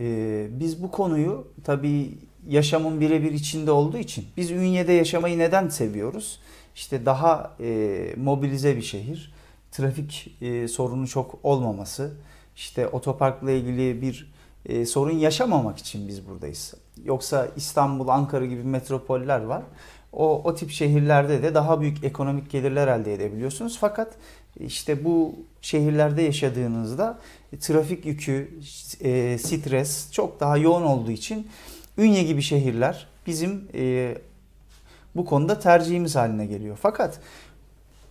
Ee, biz bu konuyu tabii yaşamın birebir içinde olduğu için biz Ünye'de yaşamayı neden seviyoruz? İşte daha e, mobilize bir şehir, trafik e, sorunu çok olmaması, işte otoparkla ilgili bir e, sorun yaşamamak için biz buradayız. Yoksa İstanbul, Ankara gibi metropoller var. O, o tip şehirlerde de daha büyük ekonomik gelirler elde edebiliyorsunuz. Fakat işte bu şehirlerde yaşadığınızda e, trafik yükü, e, stres çok daha yoğun olduğu için Ünye gibi şehirler bizim e, bu konuda tercihimiz haline geliyor. Fakat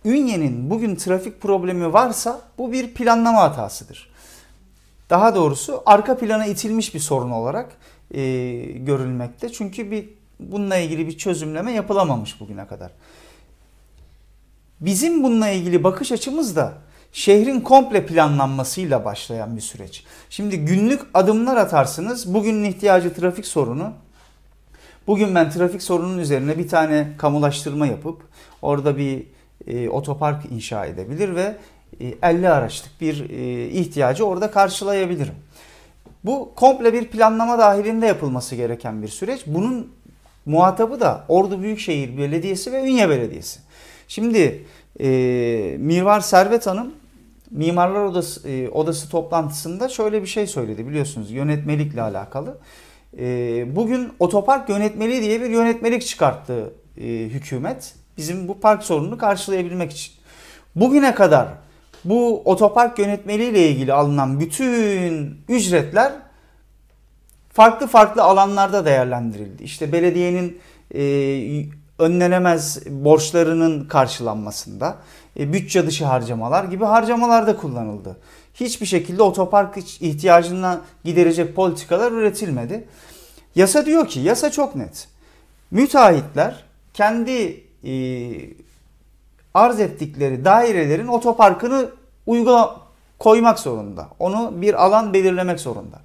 Ünye'nin bugün trafik problemi varsa bu bir planlama hatasıdır. Daha doğrusu arka plana itilmiş bir sorun olarak görülmekte. Çünkü bir bununla ilgili bir çözümleme yapılamamış bugüne kadar. Bizim bununla ilgili bakış açımız da şehrin komple planlanmasıyla başlayan bir süreç. Şimdi günlük adımlar atarsınız. Bugünün ihtiyacı trafik sorunu. Bugün ben trafik sorunun üzerine bir tane kamulaştırma yapıp orada bir e, otopark inşa edebilir ve e, 50 araçlık bir e, ihtiyacı orada karşılayabilirim. Bu komple bir planlama dahilinde yapılması gereken bir süreç. Bunun muhatabı da Ordu Büyükşehir Belediyesi ve Ünye Belediyesi. Şimdi e, Mirvar Servet Hanım Mimarlar Odası, e, Odası toplantısında şöyle bir şey söyledi biliyorsunuz yönetmelikle alakalı. E, bugün otopark yönetmeliği diye bir yönetmelik çıkarttı e, hükümet. Bizim bu park sorununu karşılayabilmek için. Bugüne kadar bu otopark yönetmeliği ile ilgili alınan bütün ücretler farklı farklı alanlarda değerlendirildi. İşte belediyenin e, önlenemez borçlarının karşılanmasında, e, bütçe dışı harcamalar gibi harcamalarda kullanıldı. Hiçbir şekilde otopark ihtiyacına giderecek politikalar üretilmedi. Yasa diyor ki, yasa çok net. Müteahhitler kendi e, arz ettikleri dairelerin otoparkını uygula koymak zorunda. Onu bir alan belirlemek zorunda.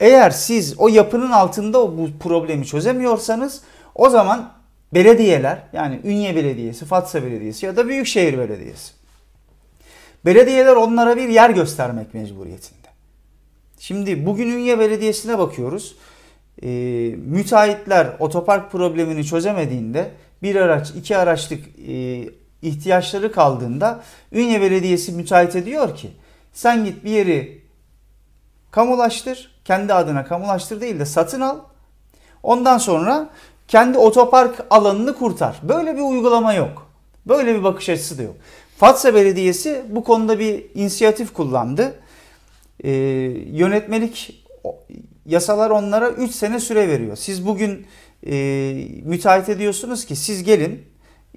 Eğer siz o yapının altında bu problemi çözemiyorsanız o zaman belediyeler yani Ünye Belediyesi, Fatsa Belediyesi ya da Büyükşehir Belediyesi. Belediyeler onlara bir yer göstermek mecburiyetinde. Şimdi bugün Ünye Belediyesi'ne bakıyoruz. E, müteahhitler otopark problemini çözemediğinde bir araç, iki araçlık e, ihtiyaçları kaldığında Ünye Belediyesi müteahhite ediyor ki sen git bir yeri kamulaştır, kendi adına kamulaştır değil de satın al. Ondan sonra kendi otopark alanını kurtar. Böyle bir uygulama yok. Böyle bir bakış açısı da yok. Fatsa Belediyesi bu konuda bir inisiyatif kullandı. Ee, yönetmelik yasalar onlara 3 sene süre veriyor. Siz bugün e, müteahhit ediyorsunuz ki siz gelin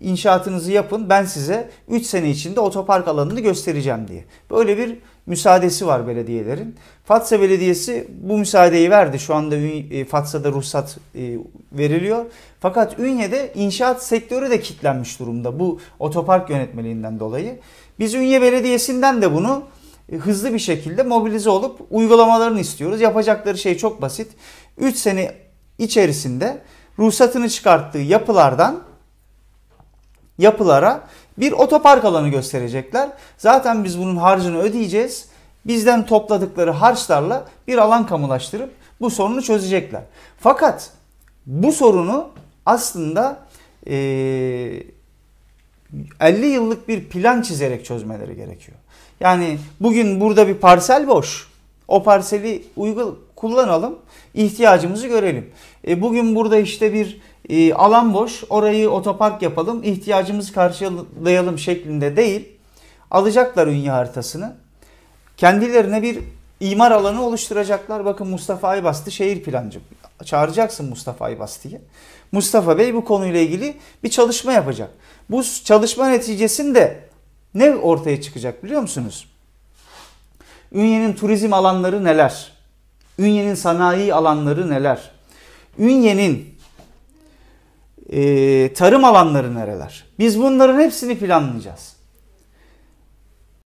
inşaatınızı yapın ben size 3 sene içinde otopark alanını göstereceğim diye. Böyle bir müsaadesi var belediyelerin. Fatsa Belediyesi bu müsaadeyi verdi. Şu anda e, Fatsa'da ruhsat e, veriliyor. Fakat Ünye'de inşaat sektörü de kilitlenmiş durumda bu otopark yönetmeliğinden dolayı. Biz Ünye Belediyesi'nden de bunu e, hızlı bir şekilde mobilize olup uygulamalarını istiyoruz. Yapacakları şey çok basit. 3 sene içerisinde ruhsatını çıkarttığı yapılardan yapılara bir otopark alanı gösterecekler. Zaten biz bunun harcını ödeyeceğiz. Bizden topladıkları harçlarla bir alan kamulaştırıp bu sorunu çözecekler. Fakat bu sorunu aslında e, 50 yıllık bir plan çizerek çözmeleri gerekiyor. Yani bugün burada bir parsel boş. O parseli uygul kullanalım, ihtiyacımızı görelim. E, bugün burada işte bir e, alan boş orayı otopark yapalım ihtiyacımız karşılayalım şeklinde değil. Alacaklar dünya haritasını. Kendilerine bir imar alanı oluşturacaklar. Bakın Mustafa Aybastı şehir plancı. Çağıracaksın Mustafa Aybastı'yı. Mustafa Bey bu konuyla ilgili bir çalışma yapacak. Bu çalışma neticesinde ne ortaya çıkacak biliyor musunuz? Ünye'nin turizm alanları neler? Ünye'nin sanayi alanları neler? Ünye'nin tarım alanları nereler? Biz bunların hepsini planlayacağız.